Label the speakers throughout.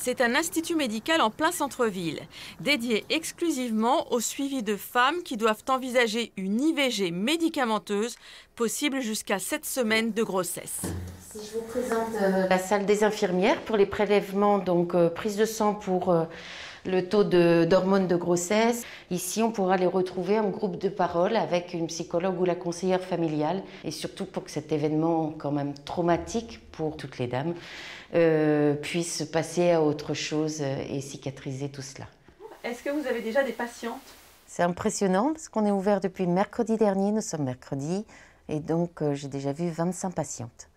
Speaker 1: C'est un institut médical en plein centre-ville, dédié exclusivement au suivi de femmes qui doivent envisager une IVG médicamenteuse, possible jusqu'à 7 semaines de grossesse je vous présente
Speaker 2: euh, la salle des infirmières pour les prélèvements, donc euh, prise de sang pour euh, le taux d'hormones de, de, grossesse. Ici, on pourra les retrouver en groupe de parole avec une psychologue ou la conseillère familiale. Et surtout pour que cet événement, quand même traumatique pour toutes les dames, puisse passer à autre chose et cicatriser tout cela.
Speaker 1: Est-ce que vous avez déjà des patientes
Speaker 2: C'est impressionnant parce qu'on est ouvert depuis mercredi dernier, nous sommes mercredi, et donc j'ai déjà vu 25 patientes.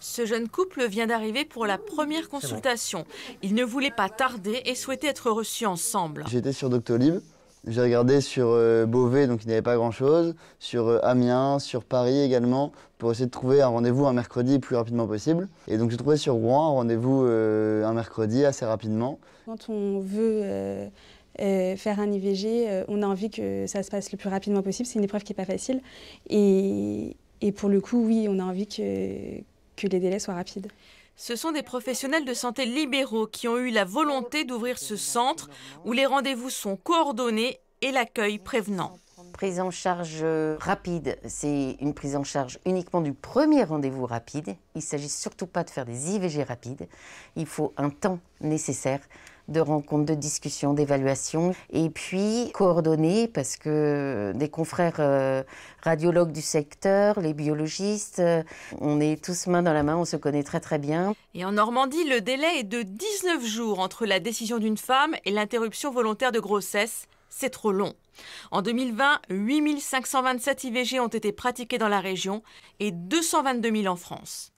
Speaker 1: Ce jeune couple vient d'arriver pour la première consultation. Il Ils ne voulait pas tarder et souhaitaient être reçu ensemble.
Speaker 3: J'étais sur Doctolib. J'ai regardé sur euh, Beauvais, donc il n'y avait pas grand-chose, sur euh, Amiens, sur Paris également, pour essayer de trouver un rendez-vous un mercredi le plus rapidement possible. Et donc j'ai trouvé sur Rouen un rendez-vous euh, un mercredi assez rapidement.
Speaker 4: Quand on veut faire un IVG, on a envie que ça se passe le plus rapidement possible. C'est une épreuve qui n'est pas facile. et, pour le coup, oui, on a envie que que les délais soient rapides.
Speaker 1: Ce sont des professionnels de santé libéraux qui ont eu la volonté d'ouvrir ce centre où les rendez-vous sont coordonnés et l'accueil prévenant.
Speaker 2: Prise en charge euh, rapide, c'est une prise en charge uniquement du premier rendez-vous rapide. Il ne s'agit surtout pas de faire des IVG rapides. Il faut un temps nécessaire de rencontres, de discussions, d'évaluations. Et puis coordonner, parce que des confrères euh, radiologues du secteur, les biologistes, euh, on est tous main dans la main, on se connaît très très bien.
Speaker 1: Et en Normandie, le délai est de 19 jours entre la décision d'une femme et l'interruption volontaire de grossesse. C'est trop long. En 2020, 8527 IVG ont été pratiquées dans la région et 222 000 en France.